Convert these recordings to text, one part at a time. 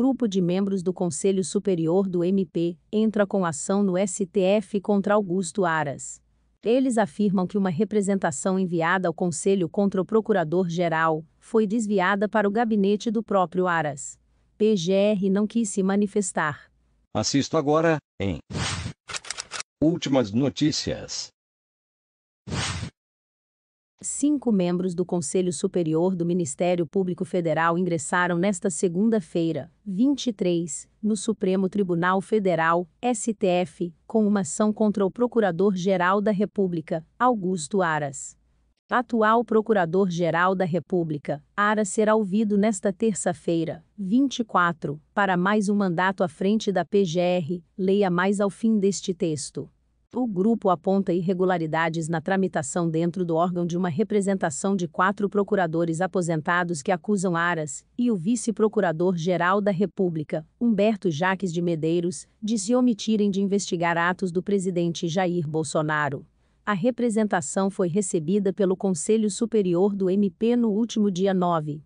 grupo de membros do Conselho Superior do MP entra com ação no STF contra Augusto Aras. Eles afirmam que uma representação enviada ao Conselho contra o Procurador-Geral foi desviada para o gabinete do próprio Aras. PGR não quis se manifestar. Assisto agora, em Últimas notícias. Cinco membros do Conselho Superior do Ministério Público Federal ingressaram nesta segunda-feira, 23, no Supremo Tribunal Federal, STF, com uma ação contra o Procurador-Geral da República, Augusto Aras. Atual Procurador-Geral da República, Aras será ouvido nesta terça-feira, 24, para mais um mandato à frente da PGR. Leia mais ao fim deste texto. O grupo aponta irregularidades na tramitação dentro do órgão de uma representação de quatro procuradores aposentados que acusam Aras e o vice-procurador-geral da República, Humberto Jaques de Medeiros, de se omitirem de investigar atos do presidente Jair Bolsonaro. A representação foi recebida pelo Conselho Superior do MP no último dia 9.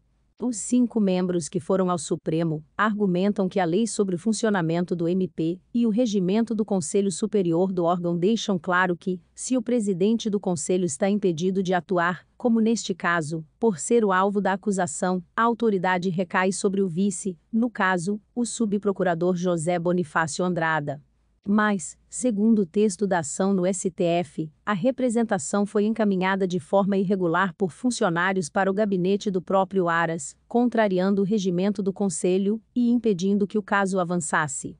Os cinco membros que foram ao Supremo argumentam que a lei sobre o funcionamento do MP e o regimento do Conselho Superior do órgão deixam claro que, se o presidente do Conselho está impedido de atuar, como neste caso, por ser o alvo da acusação, a autoridade recai sobre o vice, no caso, o subprocurador José Bonifácio Andrada. Mas, segundo o texto da ação no STF, a representação foi encaminhada de forma irregular por funcionários para o gabinete do próprio Aras, contrariando o regimento do Conselho e impedindo que o caso avançasse.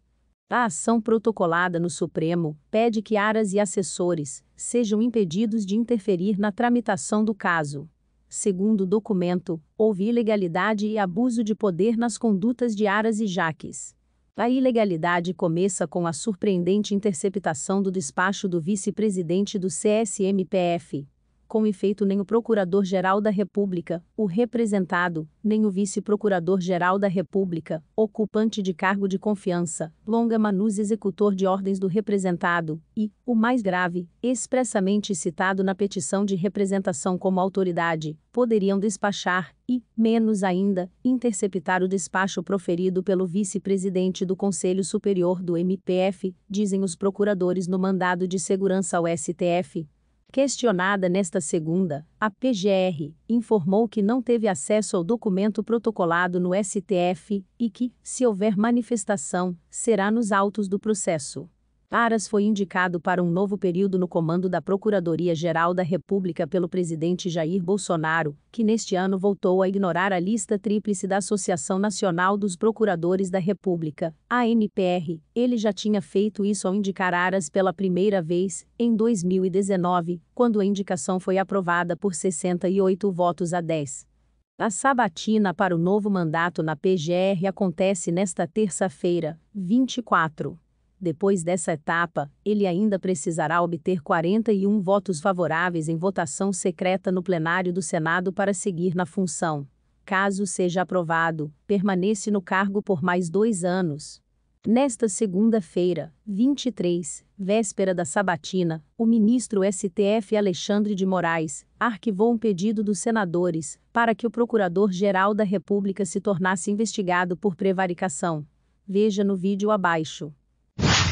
A ação protocolada no Supremo pede que aras e assessores sejam impedidos de interferir na tramitação do caso. Segundo o documento, houve ilegalidade e abuso de poder nas condutas de aras e jaques. A ilegalidade começa com a surpreendente interceptação do despacho do vice-presidente do CSMPF, com efeito nem o Procurador-Geral da República, o representado, nem o Vice-Procurador-Geral da República, ocupante de cargo de confiança, longa manus executor de ordens do representado, e, o mais grave, expressamente citado na petição de representação como autoridade, poderiam despachar, e, menos ainda, interceptar o despacho proferido pelo vice-presidente do Conselho Superior do MPF, dizem os procuradores no mandado de segurança ao STF, Questionada nesta segunda, a PGR informou que não teve acesso ao documento protocolado no STF e que, se houver manifestação, será nos autos do processo. Aras foi indicado para um novo período no comando da Procuradoria-Geral da República pelo presidente Jair Bolsonaro, que neste ano voltou a ignorar a lista tríplice da Associação Nacional dos Procuradores da República, ANPR. Ele já tinha feito isso ao indicar Aras pela primeira vez, em 2019, quando a indicação foi aprovada por 68 votos a 10. A sabatina para o novo mandato na PGR acontece nesta terça-feira, 24. Depois dessa etapa, ele ainda precisará obter 41 votos favoráveis em votação secreta no plenário do Senado para seguir na função. Caso seja aprovado, permanece no cargo por mais dois anos. Nesta segunda-feira, 23, véspera da sabatina, o ministro STF Alexandre de Moraes arquivou um pedido dos senadores para que o Procurador-Geral da República se tornasse investigado por prevaricação. Veja no vídeo abaixo